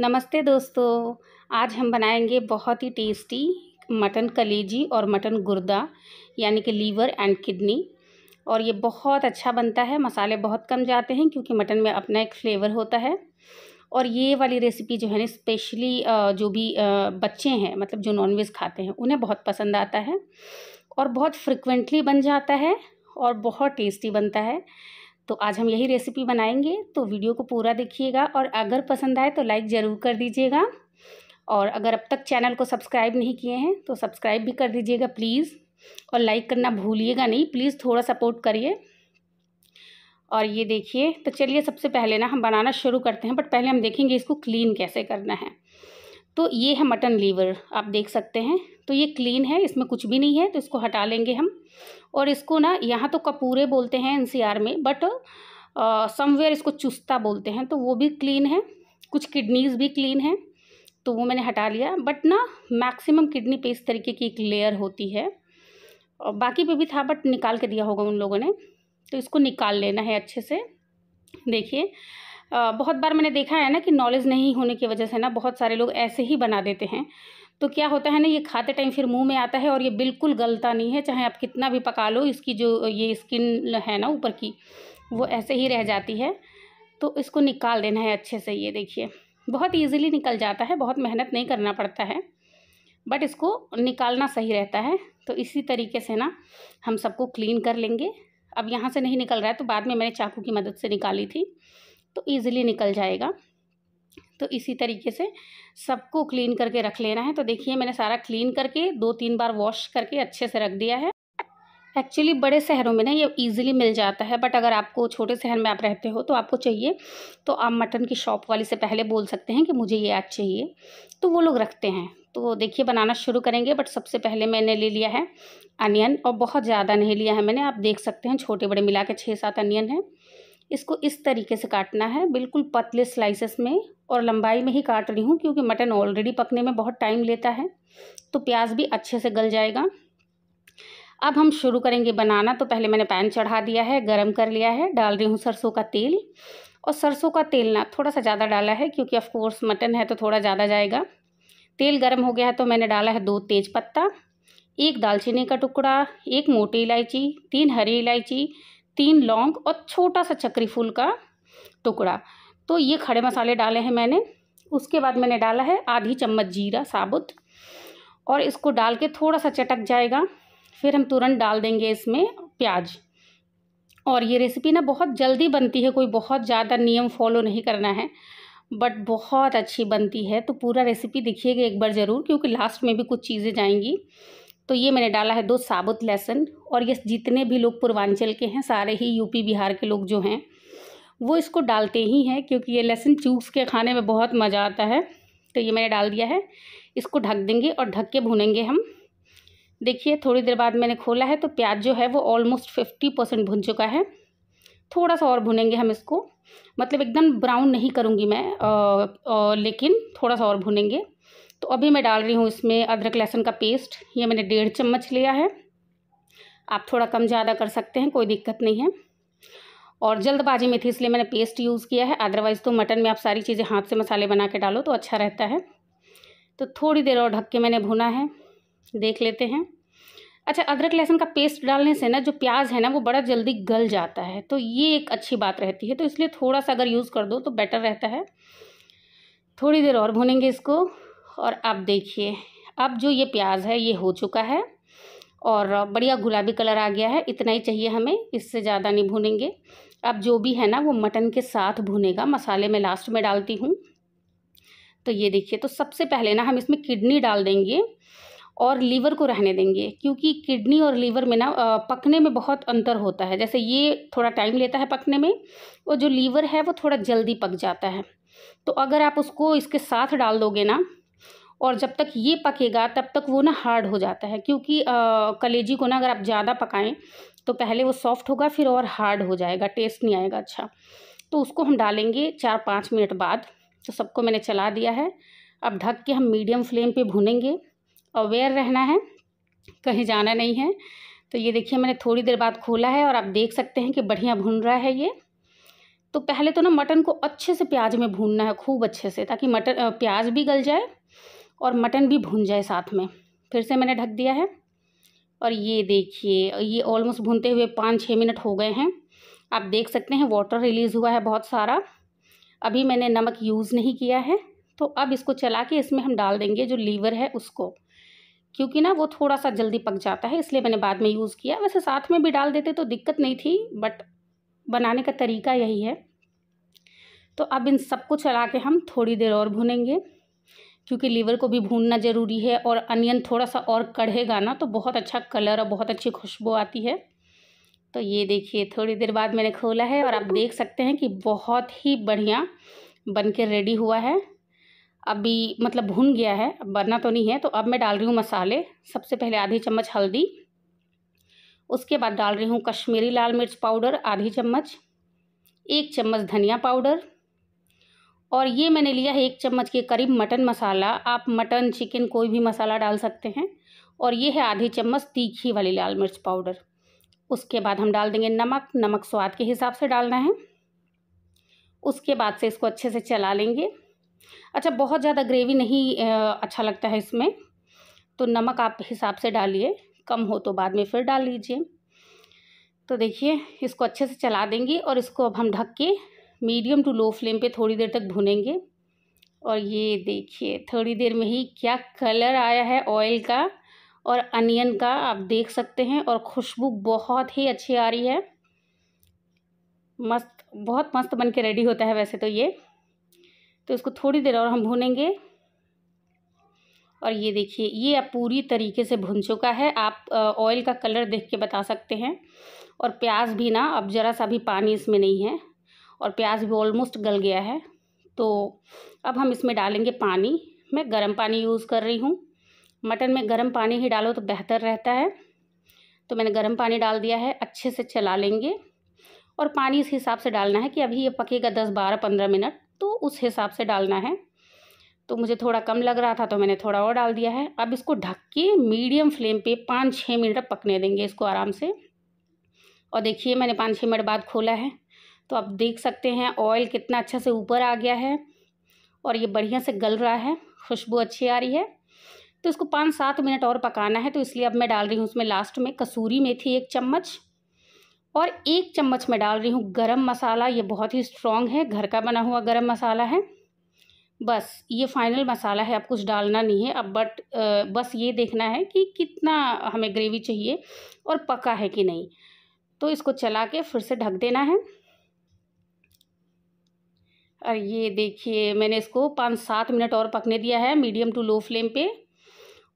नमस्ते दोस्तों आज हम बनाएंगे बहुत ही टेस्टी मटन कलेजी और मटन गुर्दा यानी कि लीवर एंड किडनी और ये बहुत अच्छा बनता है मसाले बहुत कम जाते हैं क्योंकि मटन में अपना एक फ्लेवर होता है और ये वाली रेसिपी जो है ना स्पेशली जो भी बच्चे हैं मतलब जो नॉनवेज खाते हैं उन्हें बहुत पसंद आता है और बहुत फ्रिक्वेंटली बन जाता है और बहुत टेस्टी बनता है तो आज हम यही रेसिपी बनाएंगे तो वीडियो को पूरा देखिएगा और अगर पसंद आए तो लाइक ज़रूर कर दीजिएगा और अगर अब तक चैनल को सब्सक्राइब नहीं किए हैं तो सब्सक्राइब भी कर दीजिएगा प्लीज़ और लाइक करना भूलिएगा नहीं प्लीज़ थोड़ा सपोर्ट करिए और ये देखिए तो चलिए सबसे पहले ना हम बनाना शुरू करते हैं बट पहले हम देखेंगे इसको क्लीन कैसे करना है तो ये है मटन लीवर आप देख सकते हैं तो ये क्लीन है इसमें कुछ भी नहीं है तो इसको हटा लेंगे हम और इसको ना यहाँ तो कपूरे बोलते हैं एनसीआर में बट समवेयर इसको चुस्ता बोलते हैं तो वो भी क्लीन है कुछ किडनीज़ भी क्लीन है तो वो मैंने हटा लिया बट ना मैक्सिमम किडनी पे इस तरीके की एक लेयर होती है और बाकी पे भी था बट निकाल के दिया होगा उन लोगों ने तो इसको निकाल लेना है अच्छे से देखिए बहुत बार मैंने देखा है ना कि नॉलेज नहीं होने की वजह से ना बहुत सारे लोग ऐसे ही बना देते हैं तो क्या होता है ना ये खाते टाइम फिर मुंह में आता है और ये बिल्कुल गलता नहीं है चाहे आप कितना भी पका लो इसकी जो ये स्किन है ना ऊपर की वो ऐसे ही रह जाती है तो इसको निकाल देना है अच्छे से ये देखिए बहुत ईजिली निकल जाता है बहुत मेहनत नहीं करना पड़ता है बट इसको निकालना सही रहता है तो इसी तरीके से ना हम सबको क्लीन कर लेंगे अब यहाँ से नहीं निकल रहा है तो बाद में मैंने चाकू की मदद से निकाली थी तो ईज़िली निकल जाएगा तो इसी तरीके से सबको क्लीन करके रख लेना है तो देखिए मैंने सारा क्लीन करके दो तीन बार वॉश करके अच्छे से रख दिया है एक्चुअली बड़े शहरों में ना ये इजीली मिल जाता है बट अगर आपको छोटे शहर में आप रहते हो तो आपको चाहिए तो आप मटन की शॉप वाली से पहले बोल सकते हैं कि मुझे ये आज चाहिए तो वो लोग रखते हैं तो देखिए बनाना शुरू करेंगे बट सबसे पहले मैंने ले लिया है अनियन और बहुत ज़्यादा नहीं लिया है मैंने आप देख सकते हैं छोटे बड़े मिला के छः सात अनियन है इसको इस तरीके से काटना है बिल्कुल पतले स्लाइसेस में और लंबाई में ही काट रही हूँ क्योंकि मटन ऑलरेडी पकने में बहुत टाइम लेता है तो प्याज भी अच्छे से गल जाएगा अब हम शुरू करेंगे बनाना तो पहले मैंने पैन चढ़ा दिया है गरम कर लिया है डाल रही हूँ सरसों का तेल और सरसों का तेल ना थोड़ा सा ज़्यादा डाला है क्योंकि ऑफकोर्स मटन है तो थोड़ा ज़्यादा जाएगा तेल गर्म हो गया है तो मैंने डाला है दो पत्ता एक दालचीनी का टुकड़ा एक मोटी इलायची तीन हरी इलायची तीन लौंग और छोटा सा चक्री फूल का टुकड़ा तो ये खड़े मसाले डाले हैं मैंने उसके बाद मैंने डाला है आधी चम्मच जीरा साबुत और इसको डाल के थोड़ा सा चटक जाएगा फिर हम तुरंत डाल देंगे इसमें प्याज और ये रेसिपी ना बहुत जल्दी बनती है कोई बहुत ज़्यादा नियम फॉलो नहीं करना है बट बहुत अच्छी बनती है तो पूरा रेसिपी देखिएगा एक बार ज़रूर क्योंकि लास्ट में भी कुछ चीज़ें जाएंगी तो ये मैंने डाला है दो साबुत लहसुन और ये जितने भी लोग पूर्वांचल के हैं सारे ही यूपी बिहार के लोग जो हैं वो इसको डालते ही हैं क्योंकि ये लहसुन चूस के खाने में बहुत मज़ा आता है तो ये मैंने डाल दिया है इसको ढक देंगे और ढक के भुनेंगे हम देखिए थोड़ी देर बाद मैंने खोला है तो प्याज जो है वो ऑलमोस्ट फिफ्टी परसेंट भुन चुका है थोड़ा सा और भुनेंगे हम इसको मतलब एकदम ब्राउन नहीं करूँगी मैं आ, आ, लेकिन थोड़ा सा और भुनेंगे तो अभी मैं डाल रही हूँ इसमें अदरक लहसुन का पेस्ट ये मैंने डेढ़ चम्मच लिया है आप थोड़ा कम ज़्यादा कर सकते हैं कोई दिक्कत नहीं है और जल्दबाजी में थी इसलिए मैंने पेस्ट यूज़ किया है अदरवाइज़ तो मटन में आप सारी चीज़ें हाथ से मसाले बना के डालो तो अच्छा रहता है तो थोड़ी देर और ढक के मैंने भुना है देख लेते हैं अच्छा अदरक लहसुन का पेस्ट डालने से ना जो प्याज है ना वो बड़ा जल्दी गल जाता है तो ये एक अच्छी बात रहती है तो इसलिए थोड़ा सा अगर यूज़ कर दो तो बेटर रहता है थोड़ी देर और भुनेंगे इसको और अब देखिए अब जो ये प्याज है ये हो चुका है और बढ़िया गुलाबी कलर आ गया है इतना ही चाहिए हमें इससे ज़्यादा नहीं भूनेंगे अब जो भी है ना वो मटन के साथ भुनेगा मसाले मैं लास्ट में डालती हूँ तो ये देखिए तो सबसे पहले ना हम इसमें किडनी डाल देंगे और लीवर को रहने देंगे क्योंकि किडनी और लीवर में ना पकने में बहुत अंतर होता है जैसे ये थोड़ा टाइम लेता है पकने में और जो लीवर है वो थोड़ा जल्दी पक जाता है तो अगर आप उसको इसके साथ डाल दोगे ना और जब तक ये पकेगा तब तक वो ना हार्ड हो जाता है क्योंकि आ, कलेजी को ना अगर आप ज़्यादा पकाएं तो पहले वो सॉफ्ट होगा फिर और हार्ड हो जाएगा टेस्ट नहीं आएगा अच्छा तो उसको हम डालेंगे चार पाँच मिनट बाद तो सबको मैंने चला दिया है अब ढक के हम मीडियम फ्लेम पे भुनेंगे अवेयर रहना है कहीं जाना नहीं है तो ये देखिए मैंने थोड़ी देर बाद खोला है और आप देख सकते हैं कि बढ़िया भुन रहा है ये तो पहले तो ना मटन को अच्छे से प्याज में भूनना है खूब अच्छे से ताकि मटन प्याज भी गल जाए और मटन भी भून जाए साथ में फिर से मैंने ढक दिया है और ये देखिए ये ऑलमोस्ट भूनते हुए पाँच छः मिनट हो गए हैं आप देख सकते हैं वाटर रिलीज़ हुआ है बहुत सारा अभी मैंने नमक यूज़ नहीं किया है तो अब इसको चला के इसमें हम डाल देंगे जो लीवर है उसको क्योंकि ना वो थोड़ा सा जल्दी पक जाता है इसलिए मैंने बाद में यूज़ किया वैसे साथ में भी डाल देते तो दिक्कत नहीं थी बट बनाने का तरीका यही है तो अब इन सबको चला के हम थोड़ी देर और भुनेंगे क्योंकि लीवर को भी भूनना ज़रूरी है और अनियन थोड़ा सा और कढ़ेगा ना तो बहुत अच्छा कलर और बहुत अच्छी खुशबू आती है तो ये देखिए थोड़ी देर बाद मैंने खोला है और आप देख सकते हैं कि बहुत ही बढ़िया बन के रेडी हुआ है अभी मतलब भून गया है अब बनना तो नहीं है तो अब मैं डाल रही हूँ मसाले सबसे पहले आधी चम्मच हल्दी उसके बाद डाल रही हूँ कश्मीरी लाल मिर्च पाउडर आधी चम्मच एक चम्मच धनिया पाउडर और ये मैंने लिया है एक चम्मच के करीब मटन मसाला आप मटन चिकन कोई भी मसाला डाल सकते हैं और ये है आधी चम्मच तीखी वाली लाल मिर्च पाउडर उसके बाद हम डाल देंगे नमक नमक स्वाद के हिसाब से डालना है उसके बाद से इसको अच्छे से चला लेंगे अच्छा बहुत ज़्यादा ग्रेवी नहीं अच्छा लगता है इसमें तो नमक आप हिसाब से डालिए कम हो तो बाद में फिर डाल लीजिए तो देखिए इसको अच्छे से चला देंगे और इसको अब हम ढक के मीडियम टू लो फ्लेम पे थोड़ी देर तक भुनेंगे और ये देखिए थोड़ी देर में ही क्या कलर आया है ऑयल का और अनियन का आप देख सकते हैं और खुशबू बहुत ही अच्छी आ रही है मस्त बहुत मस्त बन के रेडी होता है वैसे तो ये तो इसको थोड़ी देर और हम भुनेंगे और ये देखिए ये अब पूरी तरीके से भुन चुका है आप ऑयल का कलर देख के बता सकते हैं और प्याज भी ना अब ज़रा सा भी पानी इसमें नहीं है और प्याज भी ऑलमोस्ट गल गया है तो अब हम इसमें डालेंगे पानी मैं गर्म पानी यूज़ कर रही हूँ मटन में गर्म पानी ही डालो तो बेहतर रहता है तो मैंने गर्म पानी डाल दिया है अच्छे से चला लेंगे और पानी इस हिसाब से डालना है कि अभी ये पकेगा दस बारह पंद्रह मिनट तो उस हिसाब से डालना है तो मुझे थोड़ा कम लग रहा था तो मैंने थोड़ा और डाल दिया है अब इसको ढक के मीडियम फ्लेम पे पाँच छः मिनट पकने देंगे इसको आराम से और देखिए मैंने पाँच छः मिनट बाद खोला है तो आप देख सकते हैं ऑयल कितना अच्छा से ऊपर आ गया है और ये बढ़िया से गल रहा है खुशबू अच्छी आ रही है तो इसको पाँच सात मिनट और पकाना है तो इसलिए अब मैं डाल रही हूँ उसमें लास्ट में कसूरी मेथी एक चम्मच और एक चम्मच मैं डाल रही हूँ गरम मसाला ये बहुत ही स्ट्रॉन्ग है घर का बना हुआ गरम मसाला है बस ये फाइनल मसाला है अब कुछ डालना नहीं है अब बट बस ये देखना है कि कितना हमें ग्रेवी चाहिए और पका है कि नहीं तो इसको चला के फिर से ढक देना है और ये देखिए मैंने इसको पाँच सात मिनट और पकने दिया है मीडियम टू लो फ्लेम पे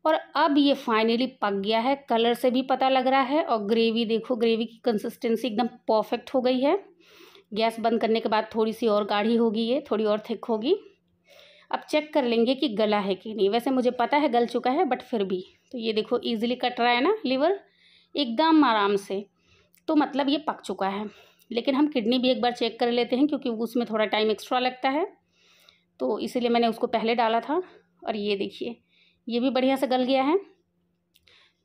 और अब ये फाइनली पक गया है कलर से भी पता लग रहा है और ग्रेवी देखो ग्रेवी की कंसिस्टेंसी एकदम परफेक्ट हो गई है गैस बंद करने के बाद थोड़ी सी और गाढ़ी होगी ये थोड़ी और थिक होगी अब चेक कर लेंगे कि गला है कि नहीं वैसे मुझे पता है गल चुका है बट फिर भी तो ये देखो ईजिली कट रहा है ना लीवर एकदम आराम से तो मतलब ये पक चुका है लेकिन हम किडनी भी एक बार चेक कर लेते हैं क्योंकि उसमें थोड़ा टाइम एक्स्ट्रा लगता है तो इसीलिए मैंने उसको पहले डाला था और ये देखिए ये भी बढ़िया से गल गया है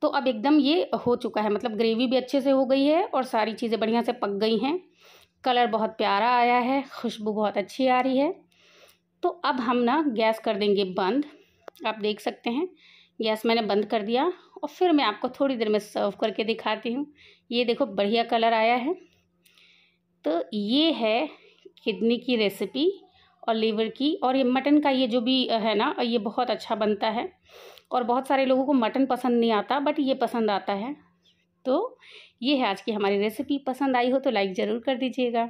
तो अब एकदम ये हो चुका है मतलब ग्रेवी भी अच्छे से हो गई है और सारी चीज़ें बढ़िया से पक गई हैं कलर बहुत प्यारा आया है खुशबू बहुत अच्छी आ रही है तो अब हम ना गैस कर देंगे बंद आप देख सकते हैं गैस मैंने बंद कर दिया और फिर मैं आपको थोड़ी देर में सर्व करके दिखाती हूँ ये देखो बढ़िया कलर आया है तो ये है किडनी की रेसिपी और लीवर की और ये मटन का ये जो भी है ना ये बहुत अच्छा बनता है और बहुत सारे लोगों को मटन पसंद नहीं आता बट ये पसंद आता है तो ये है आज की हमारी रेसिपी पसंद आई हो तो लाइक ज़रूर कर दीजिएगा